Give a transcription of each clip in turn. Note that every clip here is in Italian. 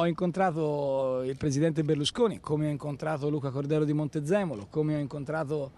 Ho incontrato il presidente Berlusconi, come ho incontrato Luca Cordero di Montezemolo, come ho incontrato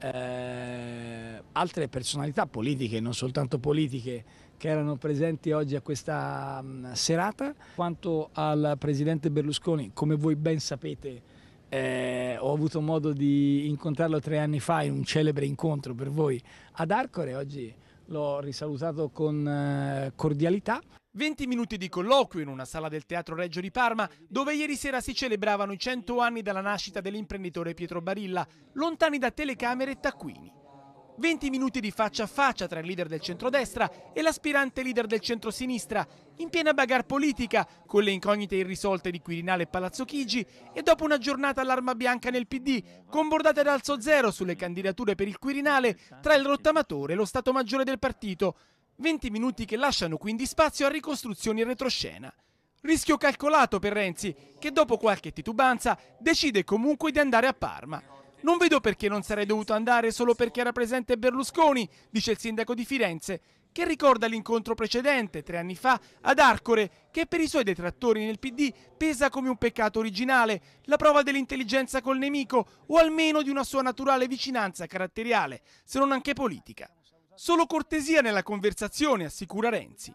eh, altre personalità politiche, non soltanto politiche, che erano presenti oggi a questa mh, mm, serata. Quanto al presidente Berlusconi, come voi ben sapete, eh, ho avuto modo di incontrarlo tre anni fa in un celebre incontro per voi ad Arcore. Oggi l'ho risalutato con eh, cordialità. 20 minuti di colloquio in una sala del Teatro Reggio di Parma, dove ieri sera si celebravano i 100 anni dalla nascita dell'imprenditore Pietro Barilla, lontani da telecamere e taccuini. 20 minuti di faccia a faccia tra il leader del centrodestra e l'aspirante leader del centrosinistra, in piena bagarre politica, con le incognite irrisolte di Quirinale e Palazzo Chigi e dopo una giornata all'arma bianca nel PD, con bordate ad alzo zero sulle candidature per il Quirinale tra il rottamatore e lo Stato Maggiore del partito. 20 minuti che lasciano quindi spazio a ricostruzioni in retroscena. Rischio calcolato per Renzi, che dopo qualche titubanza decide comunque di andare a Parma. Non vedo perché non sarei dovuto andare solo perché era presente Berlusconi, dice il sindaco di Firenze, che ricorda l'incontro precedente, tre anni fa, ad Arcore, che per i suoi detrattori nel PD pesa come un peccato originale, la prova dell'intelligenza col nemico o almeno di una sua naturale vicinanza caratteriale, se non anche politica. Solo cortesia nella conversazione, assicura Renzi.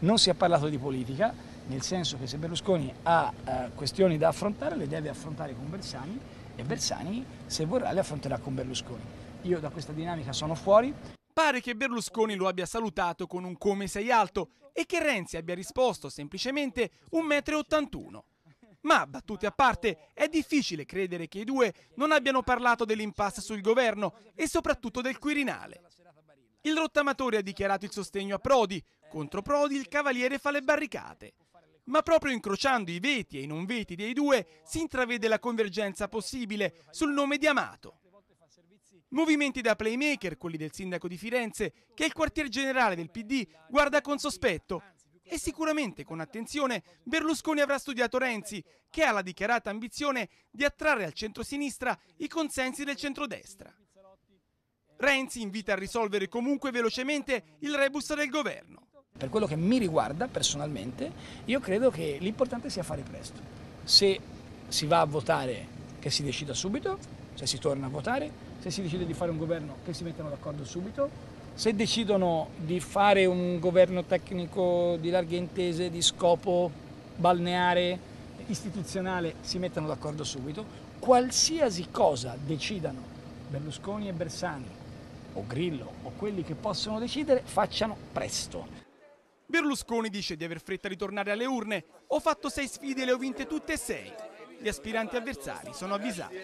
Non si è parlato di politica, nel senso che se Berlusconi ha eh, questioni da affrontare, le deve affrontare con Bersani e Bersani, se vorrà, le affronterà con Berlusconi. Io da questa dinamica sono fuori. Pare che Berlusconi lo abbia salutato con un come sei alto e che Renzi abbia risposto semplicemente 1,81 m. Ma, battute a parte, è difficile credere che i due non abbiano parlato dell'impasse sul governo e soprattutto del Quirinale. Il rottamatore ha dichiarato il sostegno a Prodi, contro Prodi il cavaliere fa le barricate ma proprio incrociando i veti e i non veti dei due si intravede la convergenza possibile sul nome di Amato. Movimenti da playmaker, quelli del sindaco di Firenze, che il quartier generale del PD guarda con sospetto e sicuramente con attenzione Berlusconi avrà studiato Renzi, che ha la dichiarata ambizione di attrarre al centro-sinistra i consensi del centrodestra. Renzi invita a risolvere comunque velocemente il rebus del governo. Per quello che mi riguarda personalmente, io credo che l'importante sia fare presto. Se si va a votare, che si decida subito, se si torna a votare, se si decide di fare un governo, che si mettano d'accordo subito, se decidono di fare un governo tecnico di larghe intese, di scopo balneare, istituzionale, si mettano d'accordo subito, qualsiasi cosa decidano Berlusconi e Bersani o Grillo o quelli che possono decidere, facciano presto. Berlusconi dice di aver fretta di tornare alle urne. Ho fatto sei sfide e le ho vinte tutte e sei. Gli aspiranti avversari sono avvisati.